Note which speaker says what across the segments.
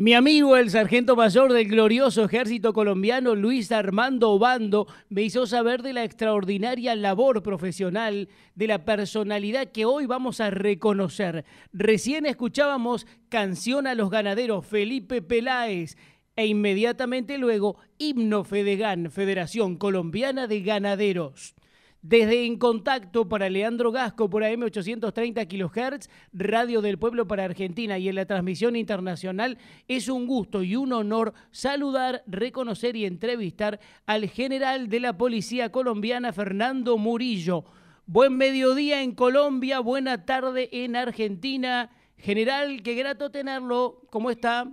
Speaker 1: Mi amigo, el sargento mayor del glorioso ejército colombiano Luis Armando Obando, me hizo saber de la extraordinaria labor profesional, de la personalidad que hoy vamos a reconocer. Recién escuchábamos Canción a los Ganaderos, Felipe Peláez, e inmediatamente luego Himno Fedegan, Federación Colombiana de Ganaderos. Desde En Contacto para Leandro Gasco por AM 830 kHz, Radio del Pueblo para Argentina y en la transmisión internacional, es un gusto y un honor saludar, reconocer y entrevistar al general de la Policía Colombiana, Fernando Murillo. Buen mediodía en Colombia, buena tarde en Argentina. General, qué grato tenerlo. ¿Cómo está?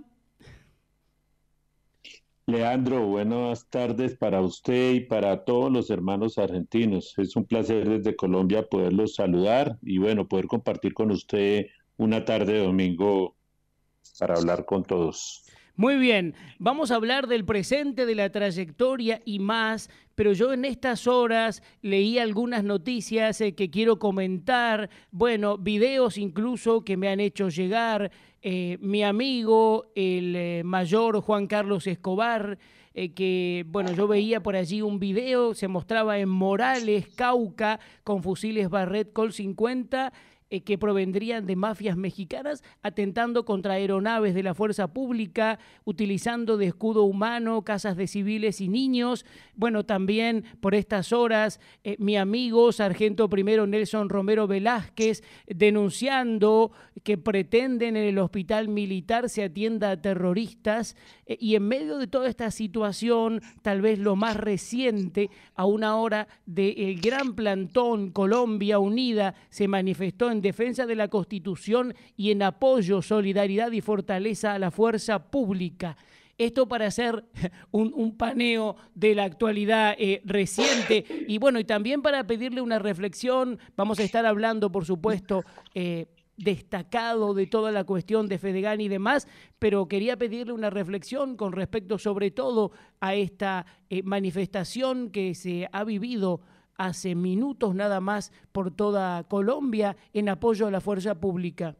Speaker 2: Leandro, buenas tardes para usted y para todos los hermanos argentinos. Es un placer desde Colombia poderlos saludar y bueno, poder compartir con usted una tarde de domingo para hablar con todos. Muy bien,
Speaker 1: vamos a hablar del presente, de la trayectoria y más, pero yo en estas horas leí algunas noticias eh, que quiero comentar, bueno, videos incluso que me han hecho llegar. Eh, mi amigo, el eh, mayor Juan Carlos Escobar, eh, que, bueno, yo veía por allí un video, se mostraba en Morales, Cauca, con fusiles Barret Col 50 eh, que provendrían de mafias mexicanas, atentando contra aeronaves de la fuerza pública, utilizando de escudo humano casas de civiles y niños. Bueno, también por estas horas, eh, mi amigo sargento primero Nelson Romero Velázquez denunciando que pretenden en el hospital militar se atienda a terroristas eh, y en medio de toda esta situación, tal vez lo más reciente, a una hora del el gran plantón Colombia Unida se manifestó en en defensa de la Constitución y en apoyo, solidaridad y fortaleza a la fuerza pública. Esto para hacer un, paneo de la actualidad eh, reciente y bueno, y también para pedirle una reflexión, vamos a estar hablando, por supuesto, eh, destacado de toda la cuestión de Fedegan y demás, pero quería pedirle una reflexión con respecto sobre todo a esta eh, manifestación que se ha vivido hace minutos nada más por toda Colombia en apoyo a la fuerza pública?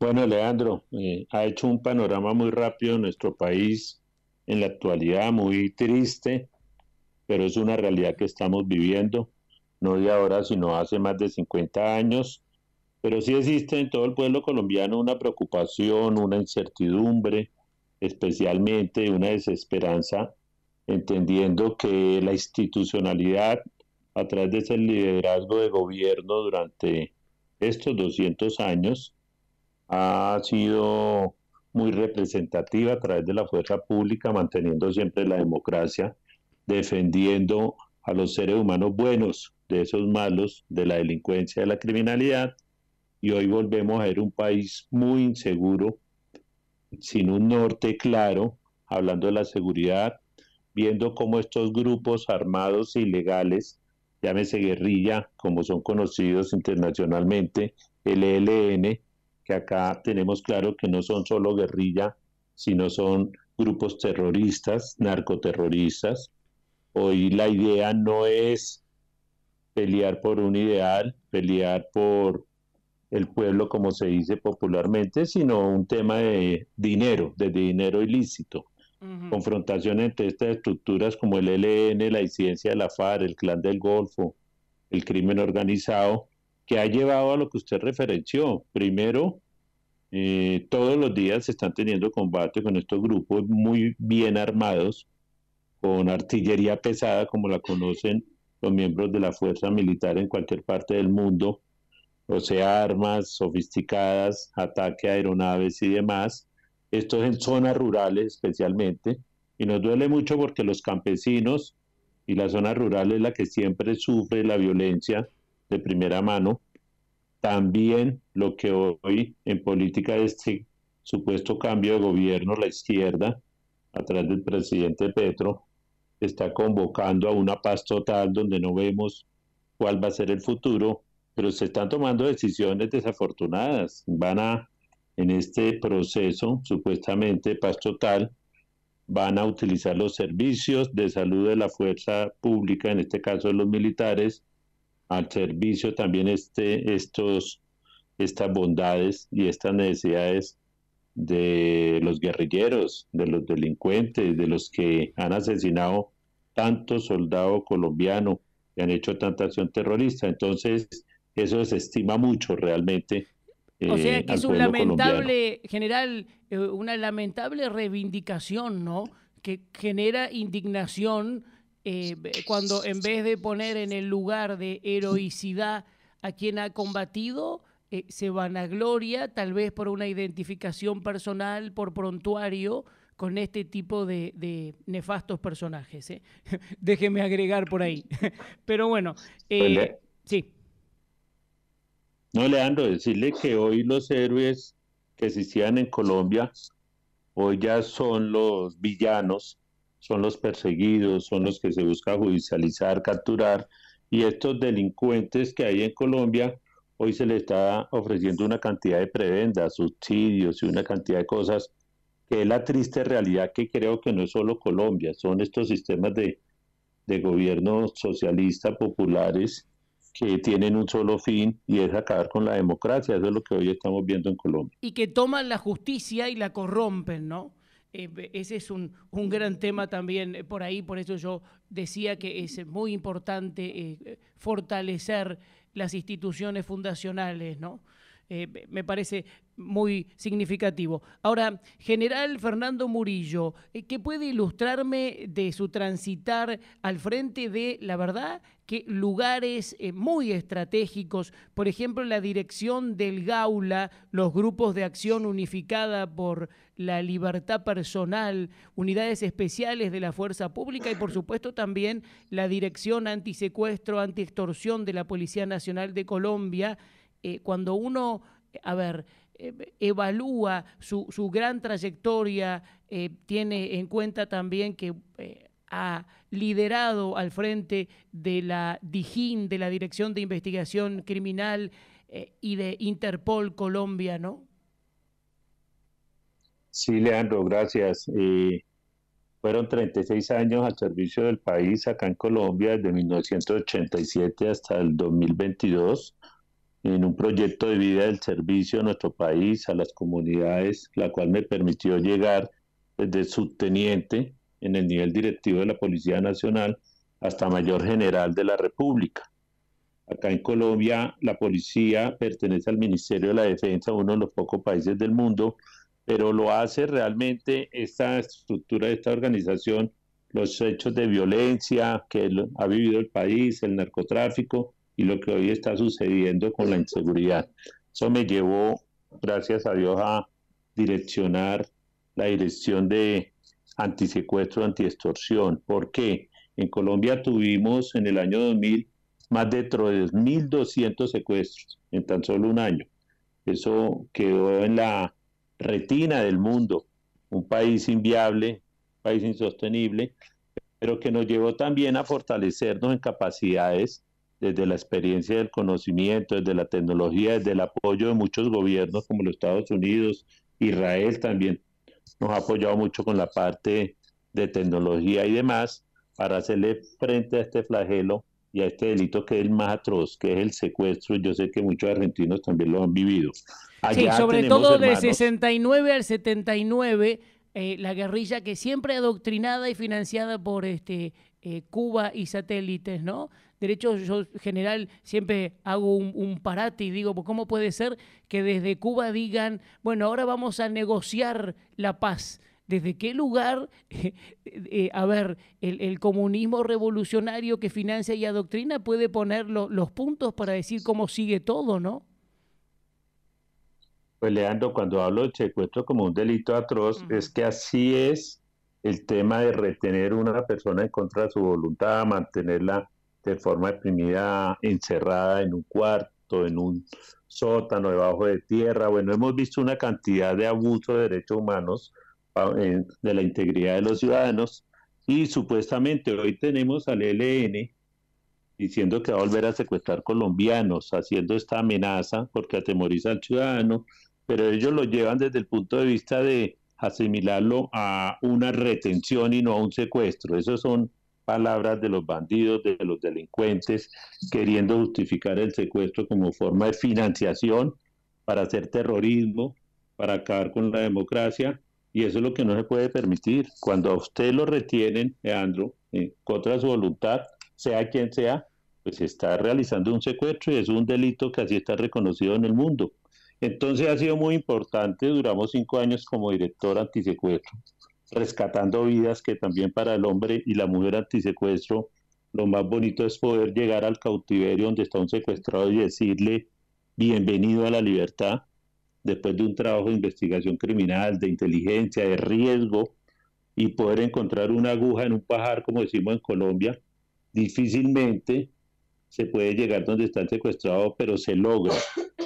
Speaker 2: Bueno, Leandro, eh, ha hecho un panorama muy rápido en nuestro país, en la actualidad muy triste, pero es una realidad que estamos viviendo, no de ahora, sino hace más de 50 años. Pero sí existe en todo el pueblo colombiano una preocupación, una incertidumbre, especialmente una desesperanza entendiendo que la institucionalidad a través de ese liderazgo de gobierno durante estos 200 años ha sido muy representativa a través de la fuerza pública, manteniendo siempre la democracia, defendiendo a los seres humanos buenos de esos malos, de la delincuencia, de la criminalidad, y hoy volvemos a ver un país muy inseguro, sin un norte claro, hablando de la seguridad, viendo cómo estos grupos armados e ilegales, llámese guerrilla, como son conocidos internacionalmente, el ELN, que acá tenemos claro que no son solo guerrilla, sino son grupos terroristas, narcoterroristas. Hoy la idea no es pelear por un ideal, pelear por el pueblo, como se dice popularmente, sino un tema de dinero, de dinero ilícito confrontación entre estas estructuras como el LN, la incidencia de la FARC, el Clan del Golfo, el crimen organizado, que ha llevado a lo que usted referenció. Primero, eh, todos los días se están teniendo combate con estos grupos muy bien armados, con artillería pesada, como la conocen los miembros de la fuerza militar en cualquier parte del mundo, o sea, armas sofisticadas, ataque a aeronaves y demás, esto es en zonas rurales especialmente, y nos duele mucho porque los campesinos y la zona rural es la que siempre sufre la violencia de primera mano. También lo que hoy en política de este supuesto cambio de gobierno, la izquierda, a través del presidente Petro, está convocando a una paz total donde no vemos cuál va a ser el futuro, pero se están tomando decisiones desafortunadas. Van a en este proceso supuestamente paz total van a utilizar los servicios de salud de la fuerza pública, en este caso de los militares, al servicio también este, estos, estas bondades y estas necesidades de los guerrilleros, de los delincuentes, de los que han asesinado tantos soldados colombianos y han hecho tanta acción terrorista. Entonces, eso se estima mucho realmente o sea eh, que es un lamentable,
Speaker 1: general, eh, una lamentable reivindicación, ¿no? Que genera indignación eh, cuando en vez de poner en el lugar de heroicidad a quien ha combatido, se van a gloria, tal vez por una identificación personal, por prontuario, con este tipo de, nefastos personajes. ¿eh? Déjeme agregar por ahí. Pero bueno, pues sí.
Speaker 2: No, Leandro, decirle que hoy los héroes que existían en Colombia, hoy ya son los villanos, son los perseguidos, son los que se busca judicializar, capturar, y estos delincuentes que hay en Colombia, hoy se les está ofreciendo una cantidad de prebendas, subsidios y una cantidad de cosas que es la triste realidad que creo que no es solo Colombia, son estos sistemas de, de gobierno socialista populares que tienen un solo fin y es acabar con la democracia. Eso es lo que hoy estamos viendo en Colombia.
Speaker 1: Y que toman la justicia y la corrompen, ¿no? Eh, ese es un, gran tema también eh, por ahí, por eso yo decía que es muy importante eh, fortalecer las instituciones fundacionales, ¿no? Eh, me parece muy significativo. Ahora, general Fernando Murillo, eh, ¿qué puede ilustrarme de su transitar al frente de, la verdad, que lugares eh, muy estratégicos, por ejemplo, la dirección del Gaula, los grupos de acción unificada por la libertad personal, unidades especiales de la fuerza pública y, por supuesto, también la dirección antisecuestro, antiextorsión de la Policía Nacional de Colombia? Eh, cuando uno, eh, a ver, eh, evalúa su, gran trayectoria, tiene en cuenta también que ha liderado al frente de la DIGIN, de la Dirección de Investigación Criminal y de Interpol Colombia, ¿no?
Speaker 2: Sí, Leandro, gracias. fueron 36 años al servicio del país acá en Colombia, desde 1987 hasta el 2022 en un proyecto de vida del servicio a nuestro país, a las comunidades, la cual me permitió llegar desde subteniente en el nivel directivo de la Policía Nacional hasta mayor general de la República. Acá en Colombia la policía pertenece al Ministerio de la Defensa, uno de los pocos países del mundo, pero lo hace realmente esta estructura de esta organización, los hechos de violencia que ha vivido el país, el narcotráfico, y lo que hoy está sucediendo con la inseguridad. Eso me llevó, gracias a Dios, a direccionar la dirección de antisecuestro, antiextorsión. ¿Por qué? En Colombia tuvimos en el año 2000 más de 3.200 secuestros en tan solo un año. Eso quedó en la retina del mundo, un país inviable, un país insostenible, pero que nos llevó también a fortalecernos en capacidades desde la experiencia del conocimiento, desde la tecnología, desde el apoyo de muchos gobiernos como los Estados Unidos, Israel también nos ha apoyado mucho con la parte de tecnología y demás para hacerle frente a este flagelo y a este delito que es el más atroz, que es el secuestro. Yo sé que muchos argentinos también lo han vivido. sobre todo de
Speaker 1: 69 al 79, eh, la guerrilla que siempre adoctrinada y financiada por este eh, Cuba y satélites, ¿no? hecho, yo general siempre hago un, parate y digo, pues, ¿cómo puede ser que desde Cuba digan, bueno, ahora vamos a negociar la paz? ¿Desde qué lugar, eh, eh, a ver, el, comunismo revolucionario que financia y adoctrina puede poner los puntos para decir cómo sigue todo, ¿no?
Speaker 2: Pues Leandro, cuando hablo de secuestro como un delito atroz, es que así es el tema de retener a una persona en contra de su voluntad, mantenerla de forma deprimida, encerrada en un cuarto, en un sótano, debajo de tierra. Bueno, hemos visto una cantidad de abusos de derechos humanos ah, de la integridad de los ciudadanos y supuestamente hoy tenemos al ELN diciendo que va a volver a secuestrar colombianos, haciendo esta amenaza porque atemoriza al ciudadano, pero ellos lo llevan desde el punto de vista de asimilarlo a una retención y no a un secuestro. Esas son palabras de los bandidos, de los delincuentes, queriendo justificar el secuestro como forma de financiación para hacer terrorismo, para acabar con la democracia. Y eso es lo que no se puede permitir. Cuando a usted lo retienen, Leandro, contra su voluntad, sea quien sea, pues está realizando un secuestro y es un delito que así está reconocido en el mundo. Entonces ha sido muy importante, duramos cinco años como director antisecuestro, rescatando vidas que también para el hombre y la mujer antisecuestro lo más bonito es poder llegar al cautiverio donde está un secuestrado y decirle bienvenido a la libertad después de un trabajo de investigación criminal, de inteligencia, de riesgo y poder encontrar una aguja en un pajar, como decimos en Colombia, difícilmente se puede llegar donde está el secuestrado, pero se logra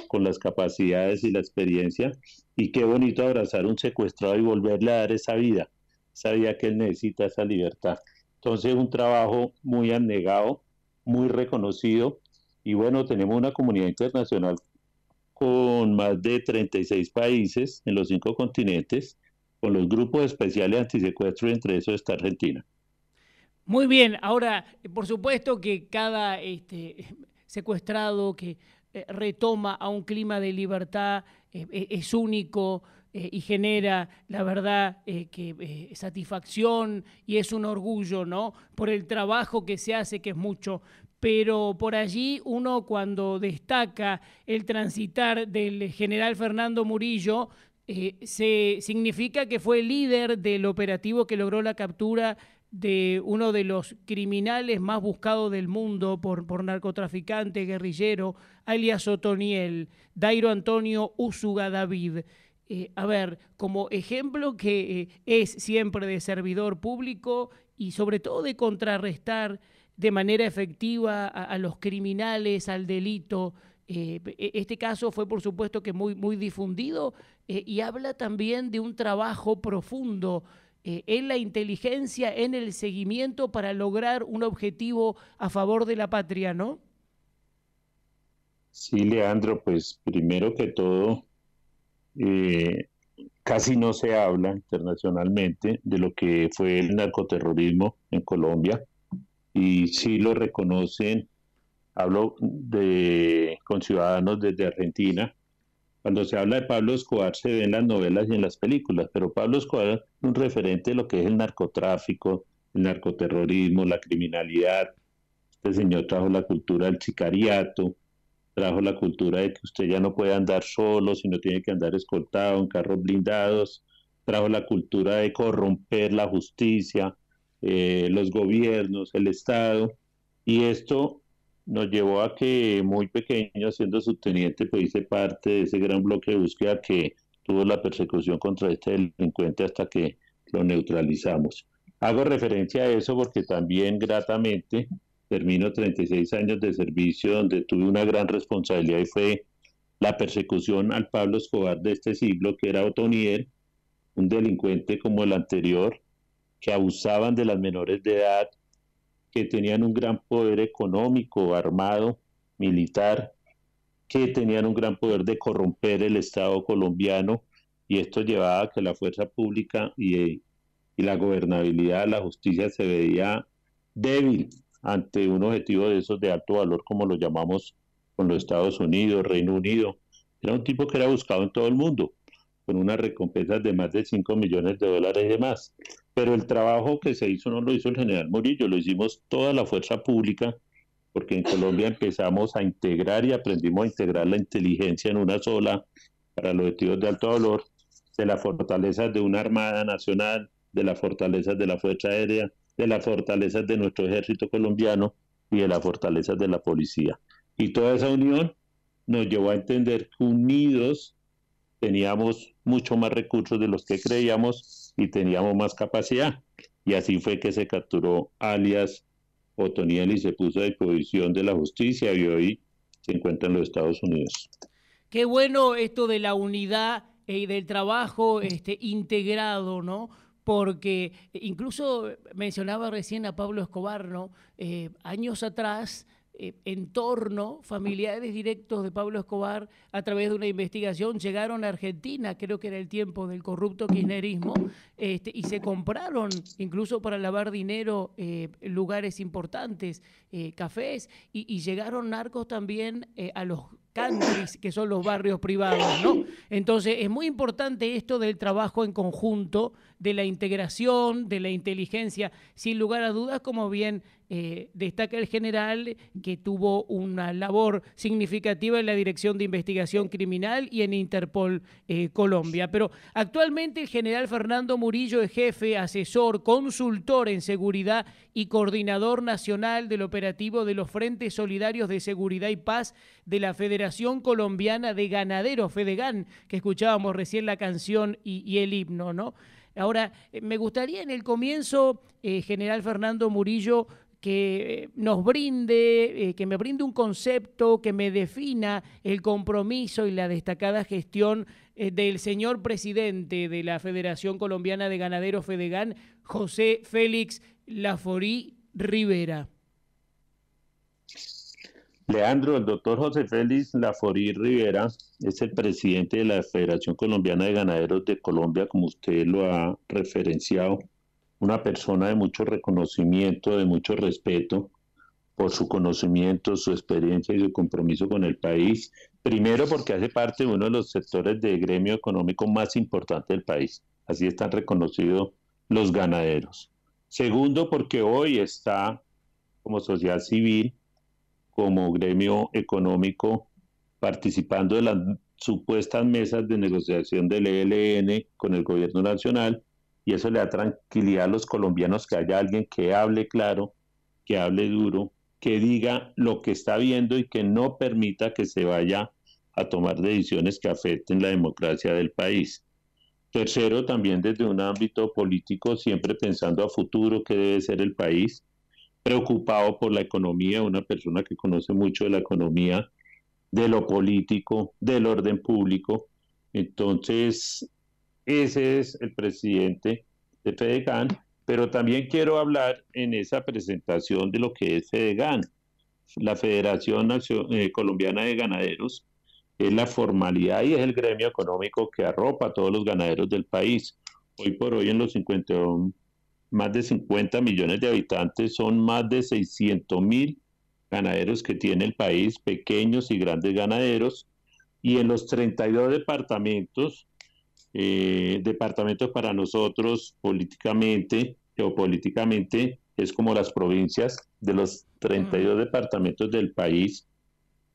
Speaker 2: con las capacidades y la experiencia. Y qué bonito abrazar a un secuestrado y volverle a dar esa vida, esa vida que él necesita, esa libertad. Entonces, un trabajo muy anegado, muy reconocido. Y bueno, tenemos una comunidad internacional con más de 36 países en los cinco continentes, con los grupos especiales antisecuestros y entre eso está Argentina.
Speaker 1: Muy bien, ahora, por supuesto que cada este, secuestrado que eh, retoma a un clima de libertad, eh, eh, es único y genera, la verdad, que, satisfacción y es un orgullo, ¿no? Por el trabajo que se hace, que es mucho. Pero por allí uno cuando destaca el transitar del general Fernando Murillo, se significa que fue líder del operativo que logró la captura de uno de los criminales más buscados del mundo por, por narcotraficante, guerrillero, alias Otoniel, Dairo Antonio Usuga David. Eh, a ver, como ejemplo que eh, es siempre de servidor público y sobre todo de contrarrestar de manera efectiva a, los criminales, al delito. Eh, e, este caso fue por supuesto que muy, muy difundido y habla también de un trabajo profundo eh, en la inteligencia, en el seguimiento para lograr un objetivo a favor de la patria, ¿no?
Speaker 2: Sí, Leandro, pues primero que todo, eh, casi no se habla internacionalmente de lo que fue el narcoterrorismo en Colombia y sí lo reconocen, hablo de, con ciudadanos desde Argentina, cuando se habla de Pablo Escobar se ve en las novelas y en las películas, pero Pablo Escobar es un referente de lo que es el narcotráfico, el narcoterrorismo, la criminalidad. Este señor trajo la cultura del sicariato, trajo la cultura de que usted ya no puede andar solo, sino tiene que andar escoltado en carros blindados, trajo la cultura de corromper la justicia, eh, los gobiernos, el Estado, y esto nos llevó a que muy pequeño, siendo subteniente, pues hice parte de ese gran bloque de búsqueda que tuvo la persecución contra este delincuente hasta que lo neutralizamos. Hago referencia a eso porque también gratamente termino 36 años de servicio donde tuve una gran responsabilidad y fue la persecución al Pablo Escobar de este siglo, que era Otonier, un delincuente como el anterior, que abusaban de las menores de edad, que tenían un gran poder económico, armado, militar, que tenían un gran poder de corromper el Estado colombiano y esto llevaba a que la fuerza pública y, y la gobernabilidad, la justicia se veía débil ante un objetivo de esos de alto valor como lo llamamos con los Estados Unidos, Reino Unido. Era un tipo que era buscado en todo el mundo con unas recompensas de más de 5 millones de dólares y demás. Pero el trabajo que se hizo no lo hizo el general Murillo, lo hicimos toda la fuerza pública, porque en Colombia empezamos a integrar y aprendimos a integrar la inteligencia en una sola para los objetivos de alto valor, de las fortalezas de una Armada Nacional, de las fortalezas de la Fuerza Aérea, de las fortalezas de nuestro ejército colombiano y de las fortalezas de la policía. Y toda esa unión nos llevó a entender que unidos teníamos mucho más recursos de los que creíamos y teníamos más capacidad. Y así fue que se capturó alias Otoniel y se puso a disposición de la justicia y hoy se encuentra en los Estados Unidos.
Speaker 1: Qué bueno esto de la unidad eh, y del trabajo este, integrado, ¿no? Porque incluso mencionaba recién a Pablo Escobar, ¿no? Eh, años atrás eh, entorno, familiares directos de Pablo Escobar, a través de una investigación, llegaron a Argentina, creo que era el tiempo del corrupto kirchnerismo, este, y se compraron, incluso para lavar dinero, eh, lugares importantes, eh, cafés, y, llegaron narcos también eh, a los countries, que son los barrios privados, ¿no? Entonces, es muy importante esto del trabajo en conjunto, de la integración, de la inteligencia, sin lugar a dudas, como bien eh, destaca el general que tuvo una labor significativa en la Dirección de Investigación Criminal y en Interpol eh, Colombia. Pero actualmente el general Fernando Murillo es jefe, asesor, consultor en seguridad y coordinador nacional del operativo de los Frentes Solidarios de Seguridad y Paz de la Federación Colombiana de Ganaderos, FEDEGAN, que escuchábamos recién la canción y, el himno, ¿no? Ahora, eh, me gustaría en el comienzo, general Fernando Murillo, que nos brinde, eh, que me brinde un concepto, que me defina el compromiso y la destacada gestión eh, del señor presidente de la Federación Colombiana de Ganaderos Fedegan, José Félix Laforí Rivera.
Speaker 2: Leandro, el doctor José Félix Laforí Rivera es el presidente de la Federación Colombiana de Ganaderos de Colombia, como usted lo ha referenciado una persona de mucho reconocimiento, de mucho respeto por su conocimiento, su experiencia y su compromiso con el país. Primero porque hace parte de uno de los sectores de gremio económico más importante del país. Así están reconocidos los ganaderos. Segundo porque hoy está como sociedad civil, como gremio económico, participando de las supuestas mesas de negociación del ELN con el gobierno nacional y eso le da tranquilidad a los colombianos que haya alguien que hable claro, que hable duro, que diga lo que está viendo y que no permita que se vaya a tomar decisiones que afecten la democracia del país. Tercero, también desde un ámbito político, siempre pensando a futuro qué debe ser el país, preocupado por la economía, una persona que conoce mucho de la economía, de lo político, del orden público. Entonces, ese es el presidente de FEDEGAN, pero también quiero hablar en esa presentación de lo que es FEDEGAN. La Federación Nacional eh, Colombiana de Ganaderos es la formalidad y es el gremio económico que arropa a todos los ganaderos del país. Hoy por hoy en los más de 50 millones de habitantes son más de 600 mil ganaderos que tiene el país, pequeños y grandes ganaderos, y en los 32 departamentos eh, departamentos para nosotros políticamente, geopolíticamente, es como las provincias de los 32 departamentos del país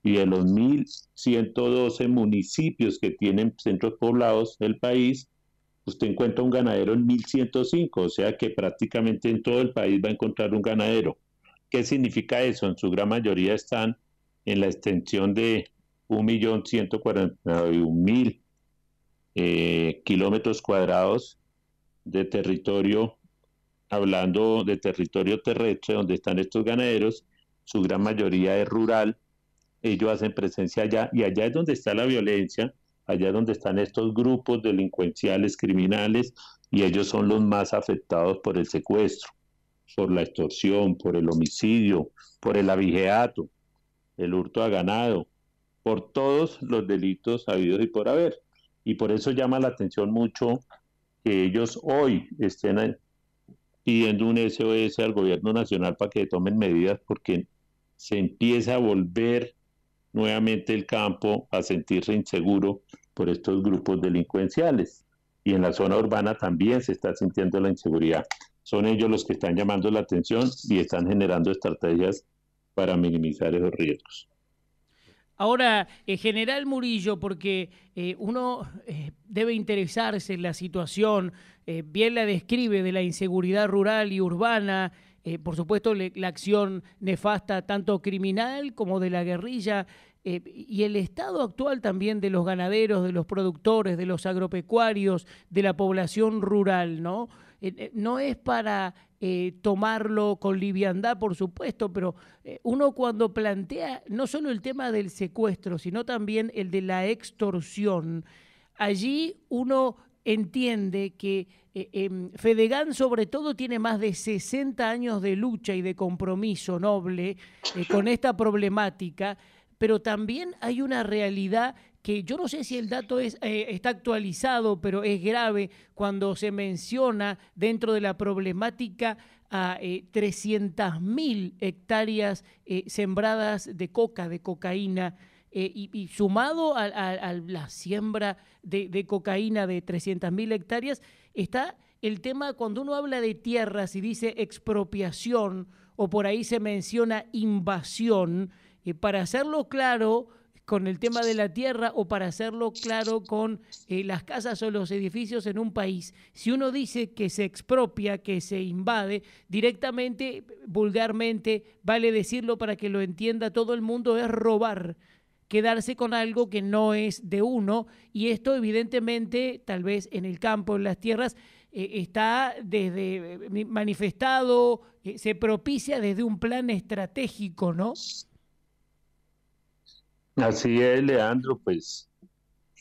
Speaker 2: y de los 1.112 municipios que tienen centros poblados del país, usted encuentra un ganadero en 1.105, o sea que prácticamente en todo el país va a encontrar un ganadero. ¿Qué significa eso? En su gran mayoría están en la extensión de 1.141.000 eh, kilómetros cuadrados de territorio, hablando de territorio terrestre donde están estos ganaderos, su gran mayoría es rural, ellos hacen presencia allá y allá es donde está la violencia, allá es donde están estos grupos delincuenciales, criminales y ellos son los más afectados por el secuestro, por la extorsión, por el homicidio, por el abigeato, el hurto a ganado, por todos los delitos habidos y por haber y por eso llama la atención mucho que ellos hoy estén pidiendo un SOS al gobierno nacional para que tomen medidas porque se empieza a volver nuevamente el campo a sentirse inseguro por estos grupos delincuenciales. Y en la zona urbana también se está sintiendo la inseguridad. Son ellos los que están llamando la atención y están generando estrategias para minimizar esos riesgos.
Speaker 1: Ahora, General Murillo, porque eh, uno eh, debe interesarse en la situación, eh, bien la describe de la inseguridad rural y urbana, por supuesto la acción nefasta tanto criminal como de la guerrilla, y el estado actual también de los ganaderos, de los productores, de los agropecuarios, de la población rural, ¿no? Eh, no es para eh, tomarlo con liviandad, por supuesto, pero eh, uno cuando plantea no solo el tema del secuestro, sino también el de la extorsión, allí uno entiende que eh, em, Fedegan sobre todo tiene más de 60 años de lucha y de compromiso noble con esta problemática, pero también hay una realidad que yo no sé si el dato es, eh, está actualizado, pero es grave cuando se menciona dentro de la problemática a 300.000 eh, hectáreas eh, sembradas de coca, de cocaína. Y, sumado a, la siembra de, de cocaína de 300.000 hectáreas, está el tema cuando uno habla de tierras y dice expropiación o por ahí se menciona invasión. para hacerlo claro, con el tema de la tierra o para hacerlo claro con eh, las casas o los edificios en un país. Si uno dice que se expropia, que se invade, directamente, vulgarmente, vale decirlo para que lo entienda todo el mundo, es robar quedarse con algo que no es de uno y esto evidentemente tal vez en el campo, en las tierras, eh, está desde eh, manifestado, se propicia desde un plan estratégico, ¿no?
Speaker 2: Así es, Leandro, pues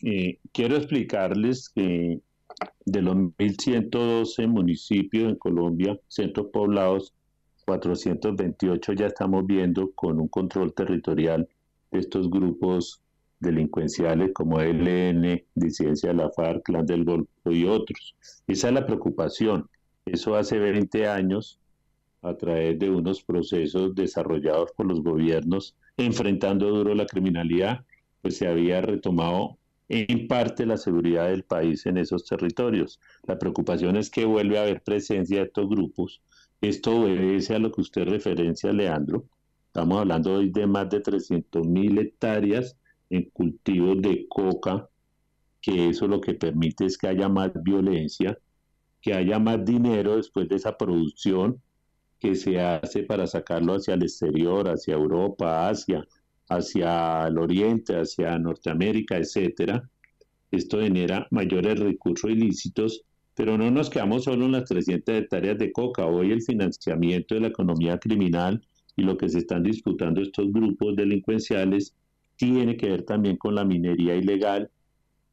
Speaker 2: eh, quiero explicarles que de los 1.112 municipios en Colombia, centros poblados, 428 ya estamos viendo con un control territorial de estos grupos delincuenciales como ELN, disidencia de la FARC, Clan del Golfo y otros. Esa es la preocupación. Eso hace 20 años, a través de unos procesos desarrollados por los gobiernos, enfrentando duro la criminalidad, pues se había retomado en parte la seguridad del país en esos territorios. La preocupación es que vuelve a haber presencia de estos grupos. Esto obedece a lo que usted referencia, Leandro. Estamos hablando hoy de más de 300 mil hectáreas en cultivos de coca, que eso lo que permite es que haya más violencia, que haya más dinero después de esa producción, que se hace para sacarlo hacia el exterior, hacia Europa, Asia, hacia el Oriente, hacia Norteamérica, etcétera. Esto genera mayores recursos ilícitos, pero no nos quedamos solo en las 300 hectáreas de coca. Hoy el financiamiento de la economía criminal y lo que se están disputando estos grupos delincuenciales tiene que ver también con la minería ilegal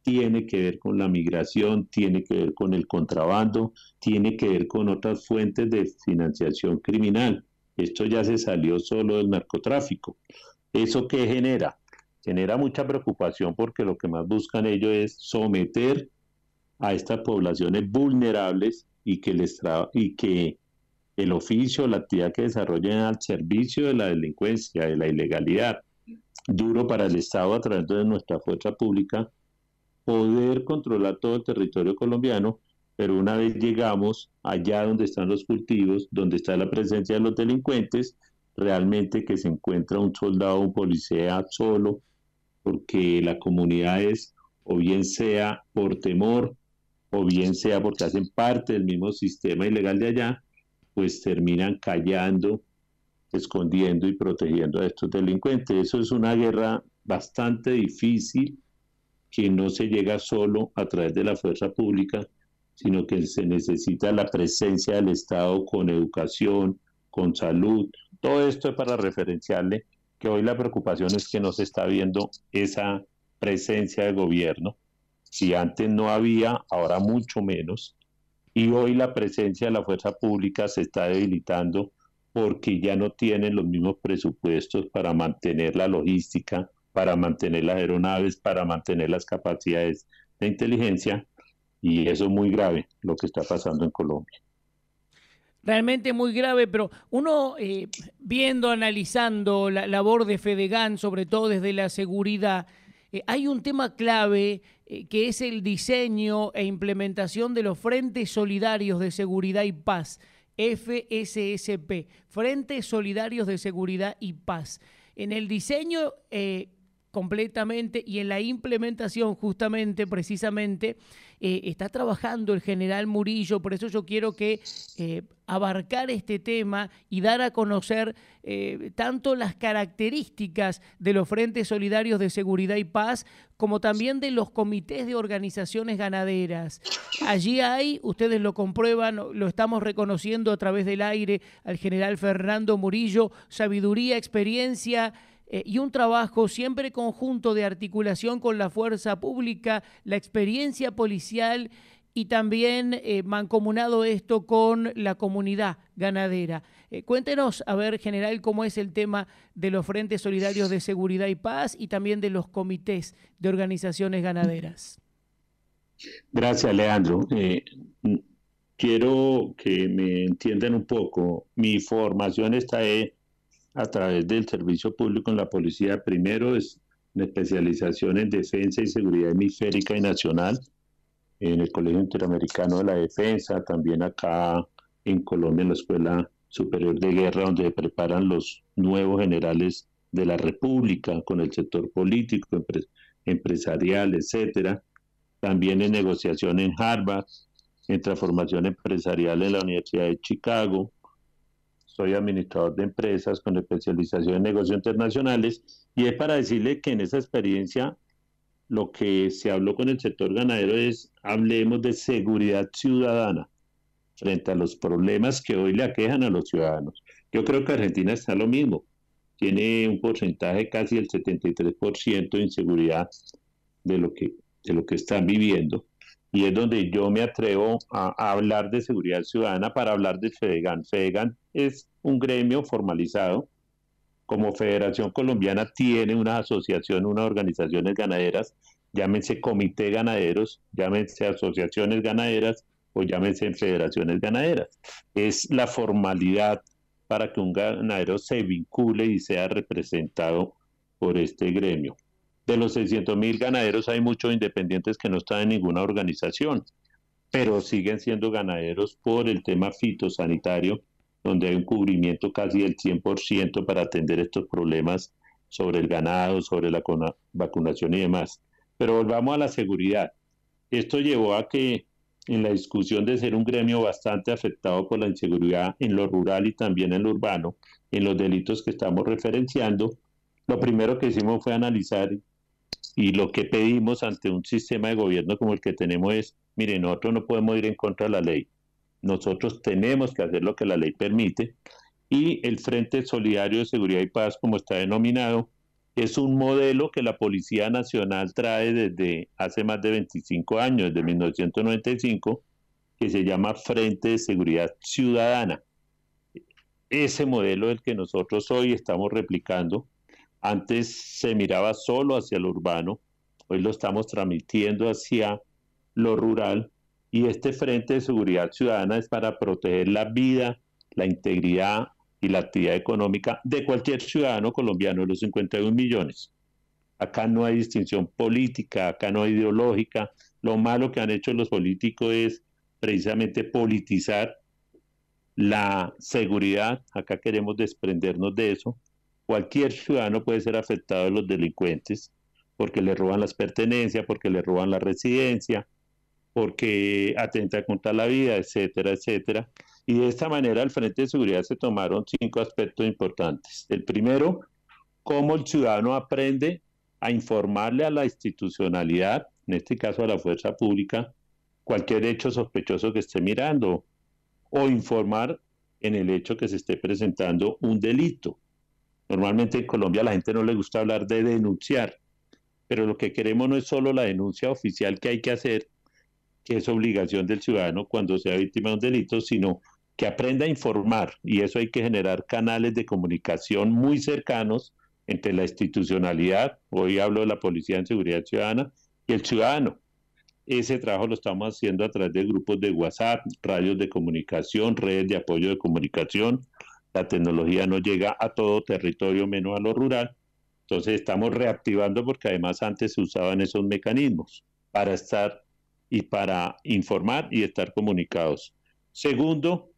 Speaker 2: tiene que ver con la migración, tiene que ver con el contrabando, tiene que ver con otras fuentes de financiación criminal. Esto ya se salió solo del narcotráfico. ¿Eso qué genera? Genera mucha preocupación porque lo que más buscan ellos es someter a estas poblaciones vulnerables y que, les y que el oficio, la actividad que desarrollen al servicio de la delincuencia, de la ilegalidad. Duro para el Estado a través de nuestra fuerza pública poder controlar todo el territorio colombiano, pero una vez llegamos allá donde están los cultivos, donde está la presencia de los delincuentes, realmente que se encuentra un soldado, un policía solo, porque la comunidad es, o bien sea por temor, o bien sea porque hacen parte del mismo sistema ilegal de allá, pues terminan callando, escondiendo y protegiendo a estos delincuentes. Eso es una guerra bastante difícil que no se llega solo a través de la fuerza pública, sino que se necesita la presencia del Estado con educación, con salud. Todo esto es para referenciarle que hoy la preocupación es que no se está viendo esa presencia de gobierno. Si antes no había, ahora mucho menos. Y hoy la presencia de la fuerza pública se está debilitando porque ya no tienen los mismos presupuestos para mantener la logística, para mantener las aeronaves, para mantener las capacidades de inteligencia, y eso es muy grave lo que está pasando en Colombia.
Speaker 1: Realmente muy grave, pero uno eh, viendo, analizando la labor de Fedegan, sobre todo desde la seguridad, eh, hay un tema clave eh, que es el diseño e implementación de los Frentes Solidarios de Seguridad y Paz, FSSP, Frentes Solidarios de Seguridad y Paz. En el diseño completamente y en la implementación justamente, precisamente, eh, está trabajando el general Murillo, por eso yo quiero que eh, abarcar este tema y dar a conocer eh, tanto las características de los frentes solidarios de seguridad y paz como también de los comités de organizaciones ganaderas. Allí hay, ustedes lo comprueban, lo estamos reconociendo a través del aire al general Fernando Murillo, sabiduría, experiencia, eh, y un trabajo siempre conjunto de articulación con la fuerza pública, la experiencia policial y también eh, mancomunado esto con la comunidad ganadera. Eh, cuéntenos, a ver, general, cómo es el tema de los frentes solidarios de seguridad y paz y también de los comités de organizaciones ganaderas.
Speaker 2: Gracias, Leandro. quiero que me entiendan un poco. Mi formación está en a través del servicio público en la policía, primero es una especialización en defensa y seguridad hemisférica y nacional en el Colegio Interamericano de la Defensa, también acá en Colombia en la Escuela Superior de Guerra, donde se preparan los nuevos generales de la República con el sector político, empresarial, etcétera. También en negociación en Harvard, en transformación empresarial en la Universidad de Chicago, soy administrador de empresas con especialización en negocios internacionales y es para decirle que en esa experiencia lo que se habló con el sector ganadero es hablemos de seguridad ciudadana frente a los problemas que hoy le aquejan a los ciudadanos. Yo creo que Argentina está lo mismo. Tiene un porcentaje casi del 73% de inseguridad de lo que lo que están viviendo y es donde yo me atrevo a, a hablar de seguridad ciudadana para hablar de Fedegan. Fedegan es un gremio formalizado. Como Federación Colombiana tiene una asociación, unas organizaciones ganaderas, llámense comité ganaderos, llámense asociaciones ganaderas o llámense federaciones ganaderas. Es la formalidad para que un ganadero se vincule y sea representado por este gremio. De los 600.000 mil ganaderos hay muchos independientes que no están en ninguna organización, pero siguen siendo ganaderos por el tema fitosanitario donde hay un cubrimiento casi del 100% para atender estos problemas sobre el ganado, sobre la vacunación y demás. Pero volvamos a la seguridad. Esto llevó a que en la discusión de ser un gremio bastante afectado por la inseguridad en lo rural y también en lo urbano, en los delitos que estamos referenciando, lo primero que hicimos fue analizar y lo que pedimos ante un sistema de gobierno como el que tenemos es, miren, nosotros no podemos ir en contra de la ley. Nosotros tenemos que hacer lo que la ley permite y el Frente Solidario de Seguridad y Paz, como está denominado, es un modelo que la Policía Nacional trae desde hace más de 25 años, desde 1995, que se llama Frente de Seguridad Ciudadana. Ese modelo el que nosotros hoy estamos replicando, antes se miraba solo hacia lo urbano, hoy lo estamos transmitiendo hacia lo rural y este Frente de Seguridad Ciudadana es para proteger la vida, la integridad y la actividad económica de cualquier ciudadano colombiano de los 51 millones. Acá no hay distinción política, acá no hay ideológica. Lo malo que han hecho los políticos es precisamente politizar la seguridad. Acá queremos desprendernos de eso. Cualquier ciudadano puede ser afectado de los delincuentes porque le roban las pertenencias, porque le roban la residencia, porque atenta contra la vida, etcétera, etcétera. Y de esta manera al Frente de Seguridad se tomaron cinco aspectos importantes. El primero, cómo el ciudadano aprende a informarle a la institucionalidad, en este caso a la fuerza pública, cualquier hecho sospechoso que esté mirando o informar en el hecho que se esté presentando un delito. Normalmente en Colombia a la gente no le gusta hablar de denunciar, pero lo que queremos no es solo la denuncia oficial que hay que hacer, que es obligación del ciudadano cuando sea víctima de un delito, sino que aprenda a informar y eso hay que generar canales de comunicación muy cercanos entre la institucionalidad, hoy hablo de la Policía en Seguridad Ciudadana, y el ciudadano. Ese trabajo lo estamos haciendo a través de grupos de WhatsApp, radios de comunicación, redes de apoyo de comunicación. La tecnología no llega a todo territorio menos a lo rural. Entonces estamos reactivando porque además antes se usaban esos mecanismos para estar y para informar y estar comunicados. Segundo,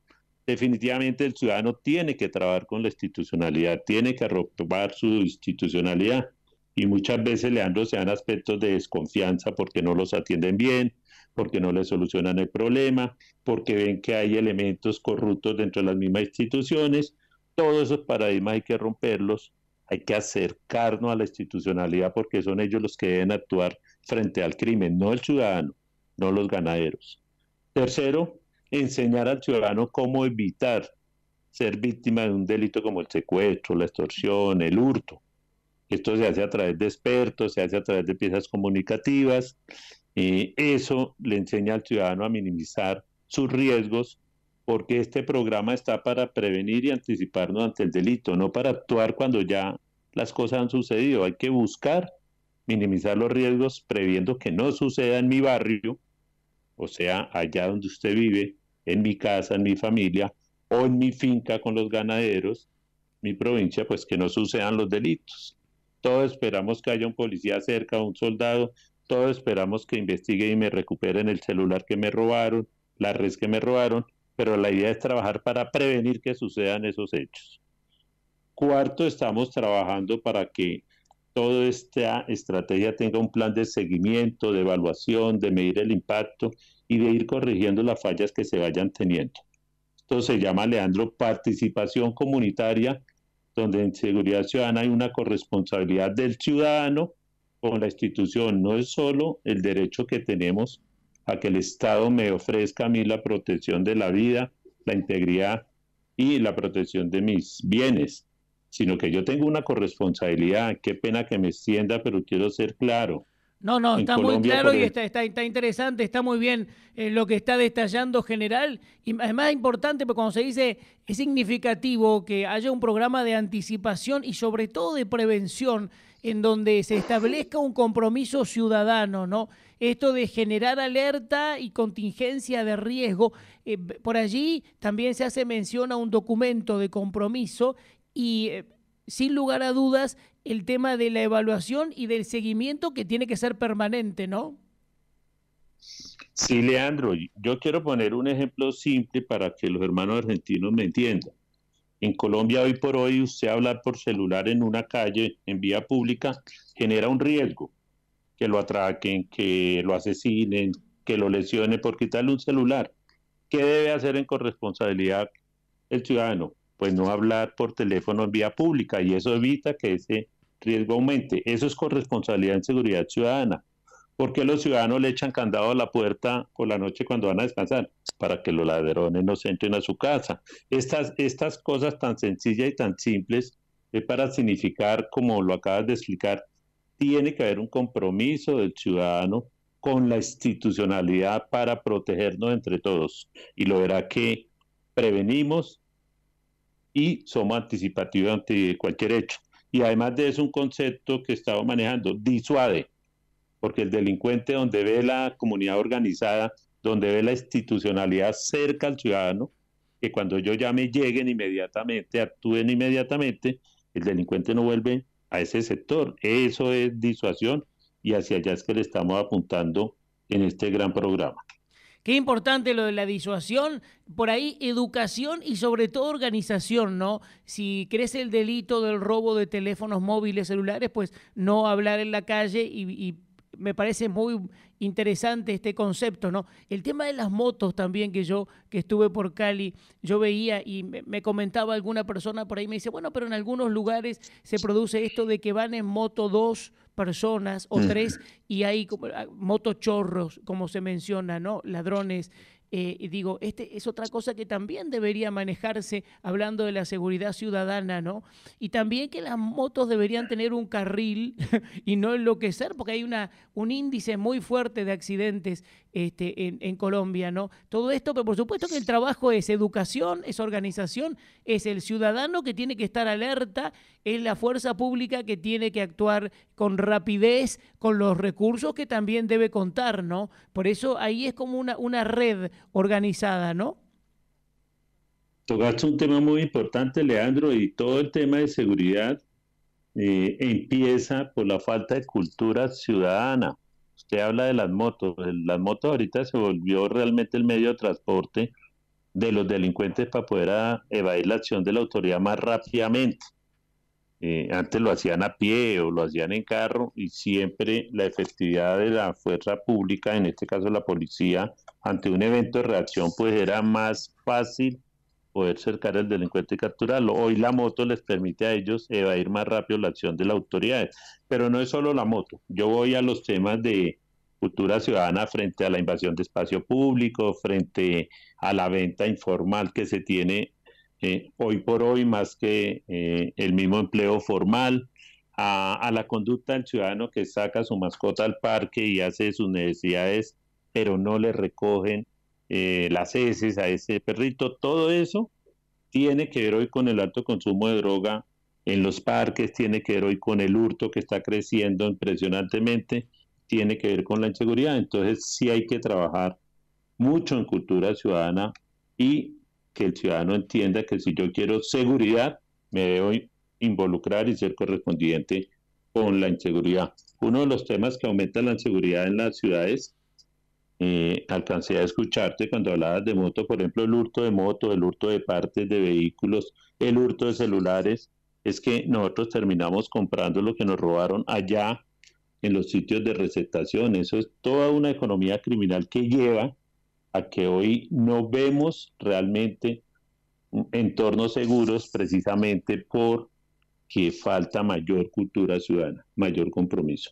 Speaker 2: definitivamente el ciudadano tiene que trabajar con la institucionalidad, tiene que arropar su institucionalidad y muchas veces, Leandro, se dan aspectos de desconfianza porque no los atienden bien, porque no les solucionan el problema, porque ven que hay elementos corruptos dentro de las mismas instituciones. Todos esos paradigmas hay que romperlos, hay que acercarnos a la institucionalidad porque son ellos los que deben actuar frente al crimen, no el ciudadano no los ganaderos. Tercero, enseñar al ciudadano cómo evitar ser víctima de un delito como el secuestro, la extorsión, el hurto. Esto se hace a través de expertos, se hace a través de piezas comunicativas. y eso le enseña al ciudadano a minimizar sus riesgos porque este programa está para prevenir y anticiparnos ante el delito, no para actuar cuando ya las cosas han sucedido. Hay que buscar minimizar los riesgos previendo que no suceda en mi barrio, o sea, allá donde usted vive, en mi casa, en mi familia o en mi finca con los ganaderos, mi provincia, pues que no sucedan los delitos. Todos esperamos que haya un policía cerca, un soldado, todos esperamos que investigue y me recuperen el celular que me robaron, la red que me robaron, pero la idea es trabajar para prevenir que sucedan esos hechos. Cuarto, estamos trabajando para que toda esta ah, estrategia tenga un plan de seguimiento, de evaluación, de medir el impacto y de ir corrigiendo las fallas que se vayan teniendo. Esto se llama, Leandro, participación comunitaria, donde en seguridad ciudadana hay una corresponsabilidad del ciudadano con la institución. No es solo el derecho que tenemos a que el Estado me ofrezca a mí la protección de la vida, la integridad y la protección de mis bienes, sino que yo tengo una corresponsabilidad. Qué pena que me extienda, pero quiero ser claro.
Speaker 1: No, no, está muy claro y está, interesante, está muy bien eh, lo que está detallando general. Y además importante, porque cuando se dice, es significativo que haya un programa de anticipación y sobre todo de prevención en donde se establezca un compromiso ciudadano, ¿no? Esto de generar alerta y contingencia de riesgo. Eh, por allí también se hace mención a un documento de compromiso y eh, sin lugar a dudas el tema de la evaluación y del seguimiento que tiene que ser permanente, ¿no?
Speaker 2: Sí, Leandro, yo quiero poner un ejemplo simple para que los hermanos argentinos me entiendan. En Colombia hoy por hoy usted hablar por celular en una calle, en vía pública, genera un riesgo, que lo atraquen, que lo asesinen, que lo lesionen por quitarle un celular. ¿Qué debe hacer en corresponsabilidad el ciudadano? pues no hablar por teléfono en vía pública y eso evita que ese riesgo aumente. Eso es corresponsabilidad en seguridad ciudadana. ¿Por qué los ciudadanos le echan candado a la puerta por la noche cuando van a descansar? Para que los ladrones no se entren a su casa. Estas, estas cosas tan sencillas y tan simples, es eh, para significar, como lo acabas de explicar, tiene que haber un compromiso del ciudadano con la institucionalidad para protegernos entre todos. Y lo verá que prevenimos y somos anticipativos ante cualquier hecho. Y además de eso, un concepto que estaba manejando, disuade, porque el delincuente donde ve la comunidad organizada, donde ve la institucionalidad cerca al ciudadano, que cuando yo llame lleguen inmediatamente, actúen inmediatamente, el delincuente no vuelve a ese sector. Eso es disuasión y hacia allá es que le estamos apuntando en este gran programa.
Speaker 1: Qué importante lo de la disuasión, por ahí educación y sobre todo organización, ¿no? Si crece el delito del robo de teléfonos móviles, celulares, pues no hablar en la calle y, y me parece muy interesante este concepto, ¿no? El tema de las motos también que yo, que estuve por Cali, yo veía y me comentaba alguna persona por ahí, me dice, bueno, pero en algunos lugares se produce esto de que van en moto dos personas o mm. tres y hay como, ah, motochorros, como se menciona, ¿no? Ladrones eh, digo, este es otra cosa que también debería manejarse hablando de la seguridad ciudadana, ¿no? Y también que las motos deberían tener un carril y no enloquecer, porque hay una, un índice muy fuerte de accidentes este, en, Colombia, ¿no? Todo esto, pero por supuesto que el trabajo es educación, es organización, es el ciudadano que tiene que estar alerta, es la fuerza pública que tiene que actuar con rapidez, con los recursos que también debe contar, ¿no? Por eso ahí es como una, una red organizada, ¿no?
Speaker 2: Tocaste un tema muy importante, Leandro, y todo el tema de seguridad eh, empieza por la falta de cultura ciudadana usted habla de las motos, las motos ahorita se volvió realmente el medio de transporte de los delincuentes para poder ah, evadir la acción de la autoridad más rápidamente. Eh, antes lo hacían a pie o lo hacían en carro y siempre la efectividad de la fuerza pública, en este caso la policía, ante un evento de reacción, pues era más fácil poder cercar al delincuente y capturarlo. Hoy la moto les permite a ellos evadir más rápido la acción de las autoridades. Pero no es solo la moto. Yo voy a los temas de cultura ciudadana frente a la invasión de espacio público, frente a la venta informal que se tiene eh, hoy por hoy más que eh, el mismo empleo formal, a, a la conducta del ciudadano que saca su mascota al parque y hace sus necesidades, pero no le recogen eh, las heces a ese perrito, todo eso tiene que ver hoy con el alto consumo de droga en los parques, tiene que ver hoy con el hurto que está creciendo impresionantemente, tiene que ver con la inseguridad. Entonces sí hay que trabajar mucho en cultura ciudadana y que el ciudadano entienda que si yo quiero seguridad, me debo involucrar y ser correspondiente con la inseguridad. Uno de los temas que aumenta la inseguridad en las ciudades eh, alcancé a escucharte cuando hablabas de moto, por ejemplo, el hurto de moto, el hurto de partes de vehículos, el hurto de celulares, es que nosotros terminamos comprando lo que nos robaron allá en los sitios de recetación. Eso es toda una economía criminal que lleva a que hoy no vemos realmente entornos seguros precisamente por que falta mayor cultura ciudadana, mayor compromiso.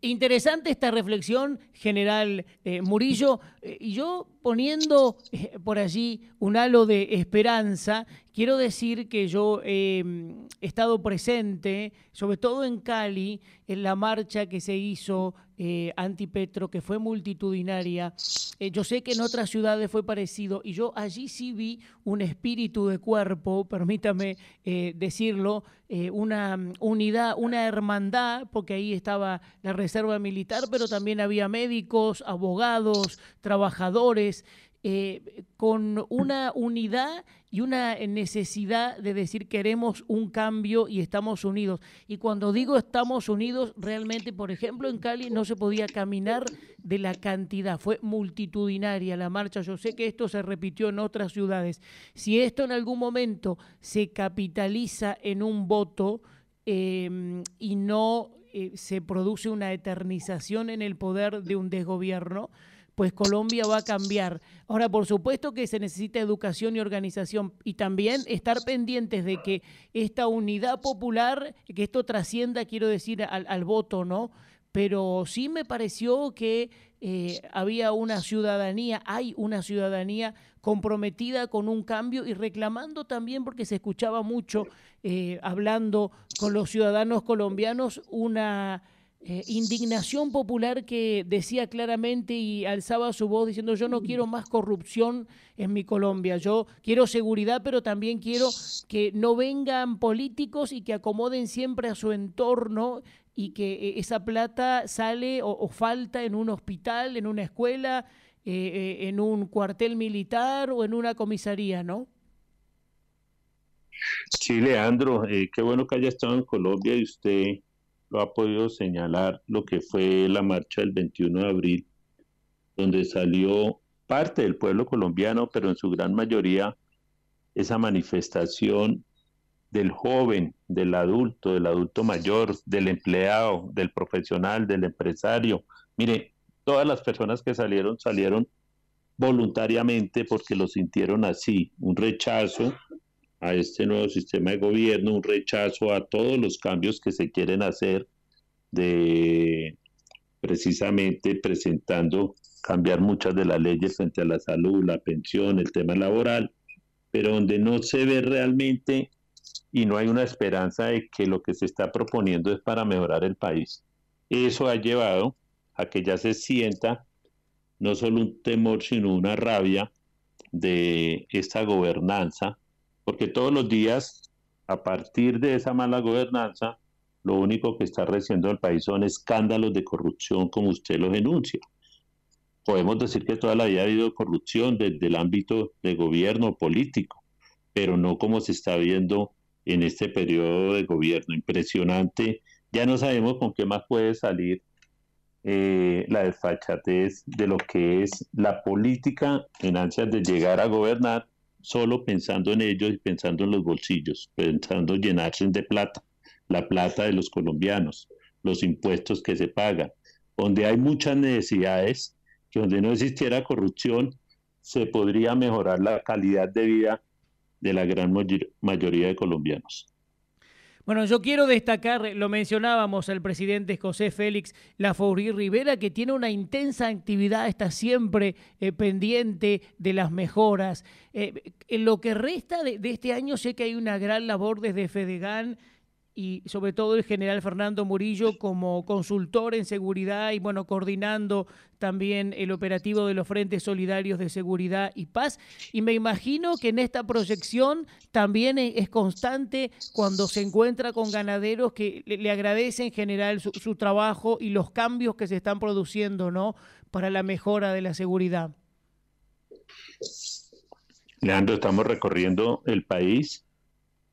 Speaker 1: Interesante esta reflexión, general eh, Murillo, eh, y yo poniendo eh, por allí un halo de esperanza Quiero decir que yo em, he estado presente, sobre todo en Cali, en la marcha que se hizo eh, anti-Petro, que fue multitudinaria. Eh, yo sé que en otras ciudades fue parecido y yo allí sí vi un espíritu de cuerpo, permítame eh, decirlo, eh, una unidad, una hermandad, porque ahí estaba la reserva militar, pero también había médicos, abogados, trabajadores. Eh, eh, con una unidad y una eh, necesidad de decir queremos un cambio y estamos unidos. Y cuando digo estamos unidos, realmente, por ejemplo, en Cali no se podía caminar de la cantidad, fue multitudinaria la marcha. Yo sé que esto se repitió en otras ciudades. Si esto en algún momento se capitaliza en un voto em, y no se produce una eternización en el poder de un desgobierno, pues Colombia va a cambiar. Ahora, por supuesto que se necesita educación y organización y también estar pendientes de que esta unidad popular, que esto trascienda, quiero decir, al, voto, ¿no? Pero sí me pareció que eh, había una ciudadanía, hay una ciudadanía comprometida con un cambio y reclamando también, porque se escuchaba mucho eh, hablando con los ciudadanos colombianos, una eh, indignación popular que decía claramente y alzaba su voz diciendo yo no quiero más corrupción en mi Colombia, yo quiero seguridad, pero también quiero que no vengan políticos y que acomoden siempre a su entorno y que eh, esa plata sale o, falta en un hospital, en una escuela, eh, en un cuartel militar o en una comisaría, ¿no?
Speaker 2: Sí, Leandro, qué bueno que haya estado en Colombia y usted lo ha podido señalar lo que fue la marcha del 21 de abril, donde salió parte del pueblo colombiano, pero en su gran mayoría esa manifestación del joven, del adulto, del adulto mayor, del empleado, del profesional, del empresario. Mire, todas las personas que salieron salieron voluntariamente porque lo sintieron así, un rechazo a este nuevo sistema de gobierno, un rechazo a todos los cambios que se quieren hacer de precisamente presentando cambiar muchas de las leyes frente a la salud, la pensión, el tema laboral, pero donde no se ve realmente y no hay una esperanza de que lo que se está proponiendo es para mejorar el país. Eso ha llevado a que ya se sienta no solo un temor, sino una rabia de esta gobernanza porque todos los días, a partir de esa mala gobernanza, lo único que está recibiendo el país son escándalos de corrupción, como usted los denuncia. Podemos decir que toda la vida ha habido corrupción desde el ámbito de gobierno político, pero no como se está viendo en este periodo de gobierno. Impresionante. Ya no sabemos con qué más puede salir eh, la desfachatez de lo que es la política en ansias de llegar a gobernar solo pensando en ellos y pensando en los bolsillos, pensando llenarse de plata, la plata de los colombianos, los impuestos que se pagan, donde hay muchas necesidades, que donde no existiera corrupción, se podría mejorar la calidad de vida de la gran mayoría de colombianos.
Speaker 1: Bueno, yo quiero destacar, eh, lo mencionábamos el presidente José Félix Lafouri Rivera, que tiene una intensa actividad, está siempre eh, pendiente de las mejoras. Eh, en lo que resta de, de este año sé que hay una gran labor desde Fedegan y sobre todo el general Fernando Murillo como consultor en seguridad y bueno, coordinando también el operativo de los Frentes Solidarios de Seguridad y Paz. Y me imagino que en esta proyección también e-, es constante cuando se encuentra con ganaderos que le agradecen en general su, su trabajo y los cambios que se están produciendo, ¿no? Para la mejora de la seguridad.
Speaker 2: Leandro, estamos recorriendo el país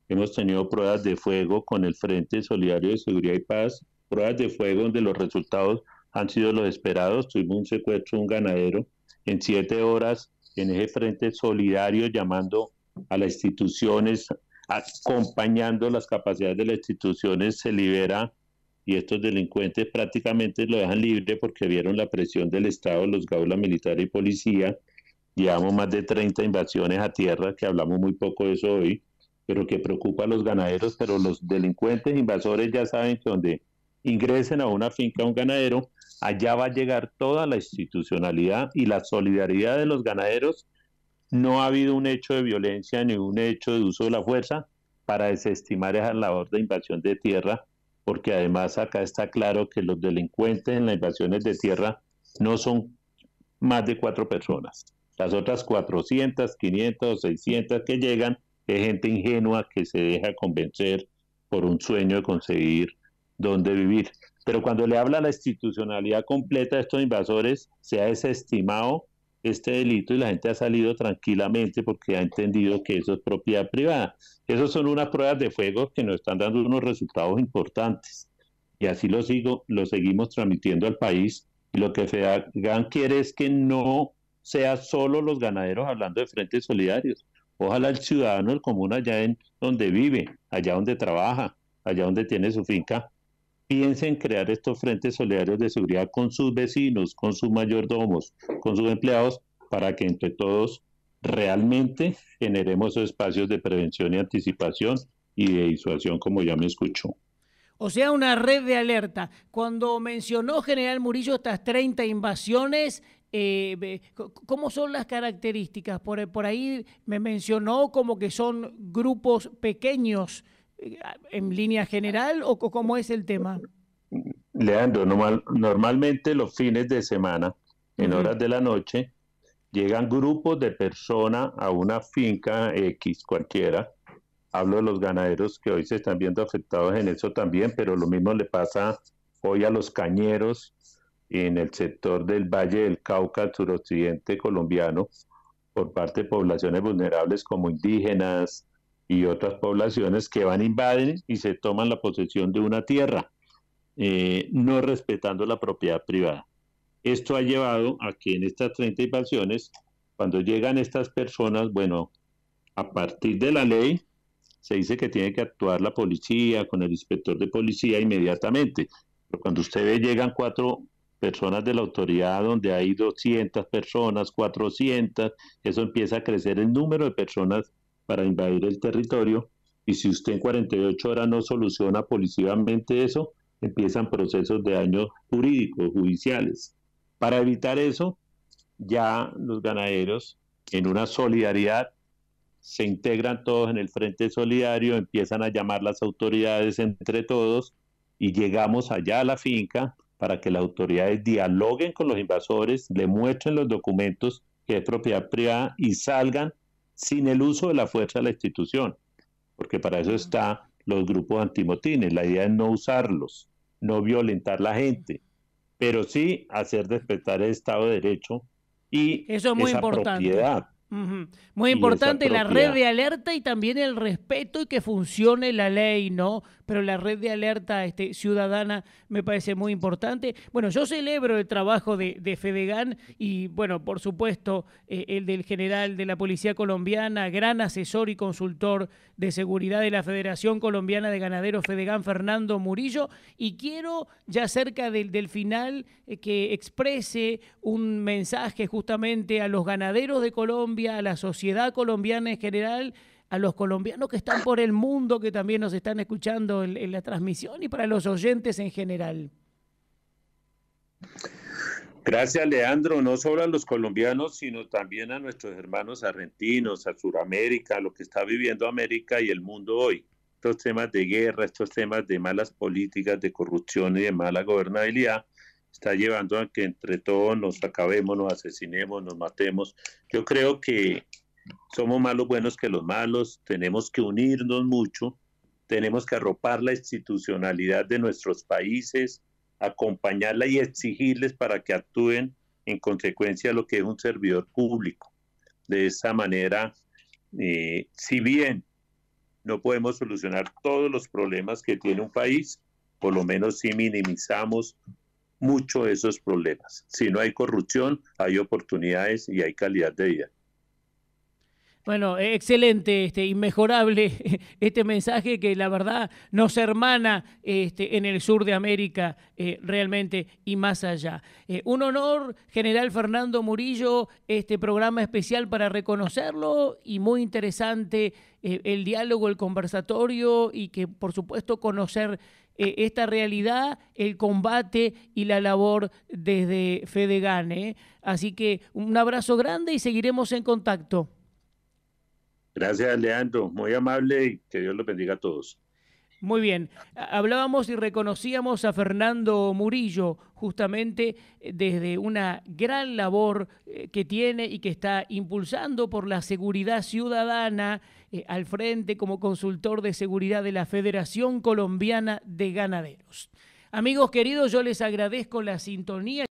Speaker 2: Hemos tenido pruebas de fuego con el Frente Solidario de Seguridad y Paz, pruebas de fuego donde los resultados han sido los esperados. Tuvimos un secuestro, un ganadero, en siete horas en ese Frente Solidario llamando a las instituciones, acompañando las capacidades de las instituciones, se libera y estos delincuentes prácticamente lo dejan libre porque vieron la presión del Estado, los gaulas militares y policía. Llevamos más de 30 invasiones a tierra, que hablamos muy poco de eso hoy pero que preocupa a los ganaderos, pero los delincuentes invasores ya saben que donde ingresen a una finca a un ganadero, allá va a llegar toda la institucionalidad y la solidaridad de los ganaderos. No ha habido un hecho de violencia ni un hecho de uso de la fuerza para desestimar esa labor de invasión de tierra, porque además acá está claro que los delincuentes en las invasiones de tierra no son más de cuatro personas. Las otras 400, 500, 600 que llegan es gente ingenua que se deja convencer por un sueño de conseguir dónde vivir. Pero cuando le habla la institucionalidad completa de estos invasores, se ha desestimado este delito y la gente ha salido tranquilamente porque ha entendido que eso es propiedad privada. Esas son unas pruebas de fuego que nos están dando unos resultados importantes. Y así lo, sigo, lo seguimos transmitiendo al país. Y lo que FEDAGAN quiere es que no sea solo los ganaderos hablando de frentes solidarios, Ojalá el ciudadano del común allá en donde vive, allá donde trabaja, allá donde tiene su finca, piense en crear estos frentes solidarios de seguridad con sus vecinos, con sus mayordomos, con sus empleados, para que entre todos realmente generemos espacios de prevención y anticipación y de disuasión, como ya me escuchó.
Speaker 1: O sea, una red de alerta. Cuando mencionó General Murillo estas 30 invasiones, eh, ¿cómo son las características? Por, eh, por ahí me mencionó como que son grupos pequeños eh, en línea general o cómo es el tema?
Speaker 2: Leandro, normal, normalmente los fines de semana, en horas de la noche, llegan grupos de personas a una finca X cualquiera. Hablo de los ganaderos que hoy se están viendo afectados en eso también, pero lo mismo le pasa hoy a los cañeros en el sector del Valle del Cauca, el suroccidente colombiano, por parte de poblaciones vulnerables como indígenas y otras poblaciones que van, invaden y se toman la posesión de una tierra, eh, no respetando la propiedad privada. Esto ha llevado a que en estas 30 invasiones, cuando llegan estas personas, bueno, a partir de la ley, se dice que tiene que actuar la policía con el inspector de policía inmediatamente. Pero cuando usted ve, llegan cuatro personas de la autoridad donde hay 200 personas, 400, eso empieza a crecer el número de personas para invadir el territorio y si usted en 48 horas no soluciona policivamente eso, empiezan procesos de daño jurídico, judiciales. Para evitar eso, ya los ganaderos en una solidaridad se integran todos en el Frente Solidario, empiezan a llamar las autoridades entre todos y llegamos allá a la finca para que las autoridades dialoguen con los invasores, le muestren los documentos que es propiedad privada y salgan sin el uso de la fuerza de la institución, porque para eso están los grupos antimotines. La idea es no usarlos, no violentar la gente, pero sí hacer respetar el Estado de Derecho y eso es muy importante. propiedad.
Speaker 1: Muy importante la red de alerta y también el respeto y que funcione la ley, ¿no? pero la red de alerta este, ciudadana me parece muy importante. Bueno, yo celebro el trabajo de, Fedegan y, bueno, por supuesto, eh, el del general de la Policía Colombiana, gran asesor y consultor de seguridad de la Federación Colombiana de Ganaderos Fedegan, Fernando Murillo, y quiero, ya cerca del, final, eh, que exprese un mensaje justamente a los ganaderos de Colombia, a la sociedad colombiana en general, a los colombianos que están por el mundo, que también nos están escuchando en, la transmisión y para los oyentes en general.
Speaker 2: Gracias, Leandro. No solo a los colombianos, sino también a nuestros hermanos argentinos, a Sudamérica, a lo que está viviendo América y el mundo hoy. Estos temas de guerra, estos temas de malas políticas, de corrupción y de mala gobernabilidad, está llevando a que entre todos nos acabemos, nos asesinemos, nos matemos. Yo creo que somos más los buenos que los malos, tenemos que unirnos mucho, tenemos que arropar la institucionalidad de nuestros países, acompañarla y exigirles para que actúen en consecuencia de lo que es un servidor público. De esa manera, eh, si bien no podemos solucionar todos los problemas que tiene un país, por lo menos si minimizamos mucho esos problemas. Si no hay corrupción, hay oportunidades y hay calidad de vida.
Speaker 1: Bueno, e, excelente, este, inmejorable este mensaje que la verdad nos hermana este, en el sur de América eh, realmente y más allá. Eh, un honor, General Fernando Murillo, este programa especial para reconocerlo y muy interesante eh, el diálogo, el conversatorio y que por supuesto conocer esta realidad, el combate y la labor desde Fedegane. Así que un abrazo grande y seguiremos en contacto.
Speaker 2: Gracias, Leandro. Muy amable y que Dios lo bendiga a todos.
Speaker 1: Muy bien, hablábamos y reconocíamos a Fernando Murillo justamente eh, desde una gran labor eh, que tiene y que está impulsando por la seguridad ciudadana eh, al frente como consultor de seguridad de la Federación Colombiana de Ganaderos. Amigos queridos, yo les agradezco la sintonía.